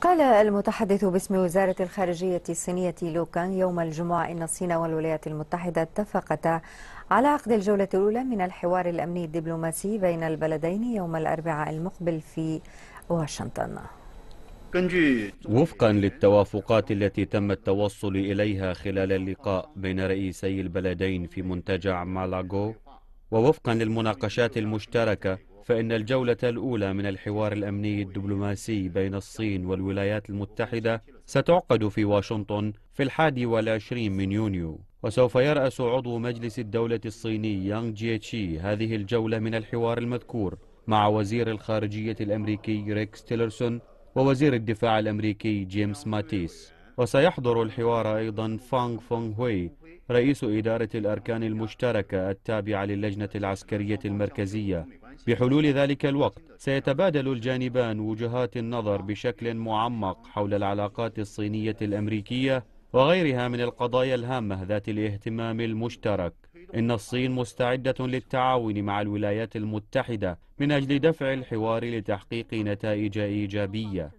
قال المتحدث باسم وزارة الخارجية الصينية لو كانغ يوم الجمعة إن الصين والولايات المتحدة اتفقتا على عقد الجولة الأولى من الحوار الأمني الدبلوماسي بين البلدين يوم الأربعاء المقبل في واشنطن وفقا للتوافقات التي تم التوصل إليها خلال اللقاء بين رئيسي البلدين في منتجع مالاغو ووفقا للمناقشات المشتركة فإن الجولة الأولى من الحوار الأمني الدبلوماسي بين الصين والولايات المتحدة ستعقد في واشنطن في الحادي والعشرين من يونيو وسوف يرأس عضو مجلس الدولة الصيني يانغ جي تشي هذه الجولة من الحوار المذكور مع وزير الخارجية الأمريكي ريكس تيلرسون ووزير الدفاع الأمريكي جيمس ماتيس وسيحضر الحوار أيضا فانغ فونغ هوي رئيس إدارة الأركان المشتركة التابعة للجنة العسكرية المركزية بحلول ذلك الوقت سيتبادل الجانبان وجهات النظر بشكل معمق حول العلاقات الصينية الأمريكية وغيرها من القضايا الهامة ذات الاهتمام المشترك إن الصين مستعدة للتعاون مع الولايات المتحدة من أجل دفع الحوار لتحقيق نتائج إيجابية